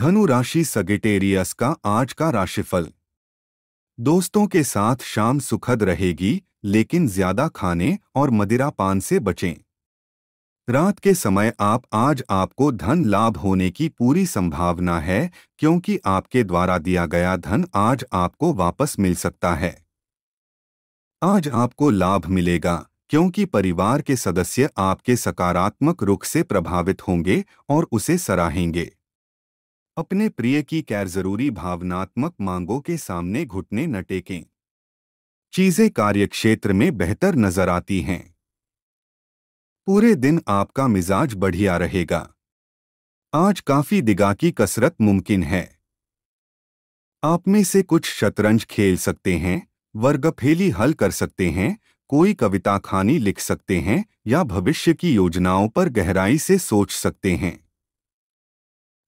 धनु राशि सगेटेरियस का आज का राशिफल दोस्तों के साथ शाम सुखद रहेगी लेकिन ज्यादा खाने और मदिरा पान से बचें रात के समय आप आज आपको धन लाभ होने की पूरी संभावना है क्योंकि आपके द्वारा दिया गया धन आज आपको वापस मिल सकता है आज आपको लाभ मिलेगा क्योंकि परिवार के सदस्य आपके सकारात्मक रुख से प्रभावित होंगे और उसे सराहेंगे अपने प्रिय की गैर जरूरी भावनात्मक मांगों के सामने घुटने न टेकें चीजें कार्यक्षेत्र में बेहतर नजर आती हैं पूरे दिन आपका मिजाज बढ़िया रहेगा आज काफी दिगा की कसरत मुमकिन है आप में से कुछ शतरंज खेल सकते हैं वर्गफेली हल कर सकते हैं कोई कविता खानी लिख सकते हैं या भविष्य की योजनाओं पर गहराई से सोच सकते हैं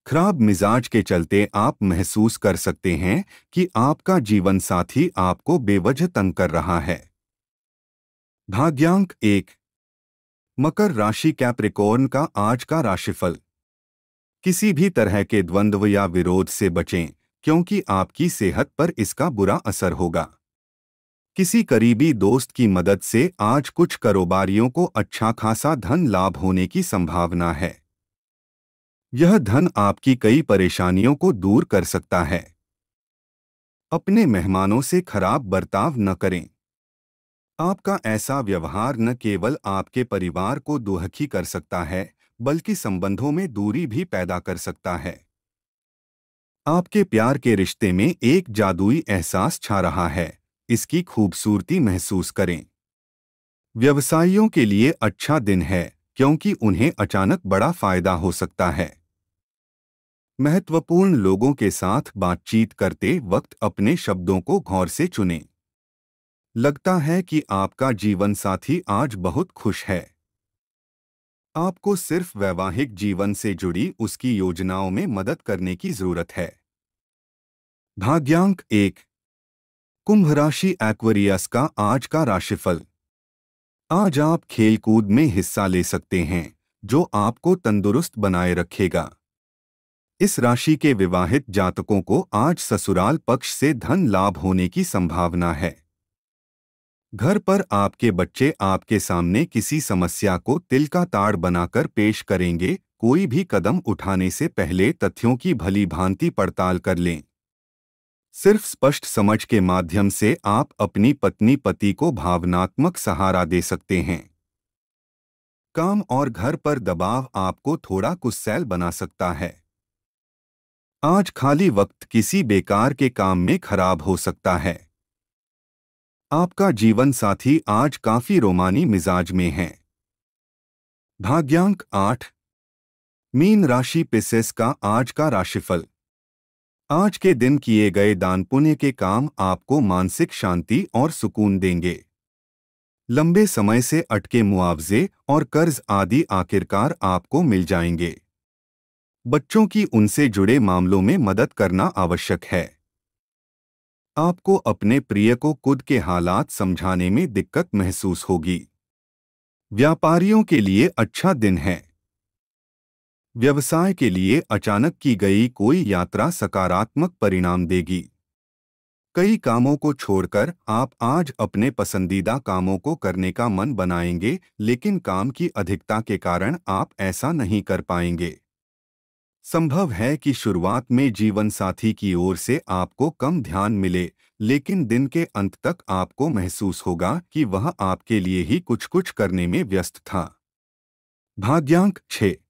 खराब मिजाज के चलते आप महसूस कर सकते हैं कि आपका जीवन साथी आपको बेवजह तंग कर रहा है भाग्यांक एक मकर राशि कैप्रिकॉर्न का आज का राशिफल किसी भी तरह के द्वंद्व या विरोध से बचें क्योंकि आपकी सेहत पर इसका बुरा असर होगा किसी करीबी दोस्त की मदद से आज कुछ कारोबारियों को अच्छा खासा धन लाभ होने की संभावना है यह धन आपकी कई परेशानियों को दूर कर सकता है अपने मेहमानों से खराब बर्ताव न करें आपका ऐसा व्यवहार न केवल आपके परिवार को दुहखी कर सकता है बल्कि संबंधों में दूरी भी पैदा कर सकता है आपके प्यार के रिश्ते में एक जादुई एहसास छा रहा है इसकी खूबसूरती महसूस करें व्यवसायियों के लिए अच्छा दिन है क्योंकि उन्हें अचानक बड़ा फायदा हो सकता है महत्वपूर्ण लोगों के साथ बातचीत करते वक्त अपने शब्दों को गौर से चुनें लगता है कि आपका जीवन साथी आज बहुत खुश है आपको सिर्फ वैवाहिक जीवन से जुड़ी उसकी योजनाओं में मदद करने की जरूरत है भाग्यांक एक कुंभ राशि एक्वेरियस का आज का राशिफल आज आप खेलकूद में हिस्सा ले सकते हैं जो आपको तंदुरुस्त बनाए रखेगा इस राशि के विवाहित जातकों को आज ससुराल पक्ष से धन लाभ होने की संभावना है घर पर आपके बच्चे आपके सामने किसी समस्या को तिल का ताड़ बनाकर पेश करेंगे कोई भी कदम उठाने से पहले तथ्यों की भली भांति पड़ताल कर लें सिर्फ स्पष्ट समझ के माध्यम से आप अपनी पत्नी पति को भावनात्मक सहारा दे सकते हैं काम और घर पर दबाव आपको थोड़ा कुसैल बना सकता है आज खाली वक्त किसी बेकार के काम में खराब हो सकता है आपका जीवन साथी आज काफी रोमानी मिजाज में है भाग्यांक आठ मीन राशि पिसेस का आज का राशिफल आज के दिन किए गए दान पुण्य के काम आपको मानसिक शांति और सुकून देंगे लंबे समय से अटके मुआवजे और कर्ज आदि आखिरकार आपको मिल जाएंगे बच्चों की उनसे जुड़े मामलों में मदद करना आवश्यक है आपको अपने प्रिय को खुद के हालात समझाने में दिक्कत महसूस होगी व्यापारियों के लिए अच्छा दिन है व्यवसाय के लिए अचानक की गई कोई यात्रा सकारात्मक परिणाम देगी कई कामों को छोड़कर आप आज अपने पसंदीदा कामों को करने का मन बनाएंगे लेकिन काम की अधिकता के कारण आप ऐसा नहीं कर पाएंगे संभव है कि शुरुआत में जीवन साथी की ओर से आपको कम ध्यान मिले लेकिन दिन के अंत तक आपको महसूस होगा कि वह आपके लिए ही कुछ कुछ करने में व्यस्त था भाग्यांक छः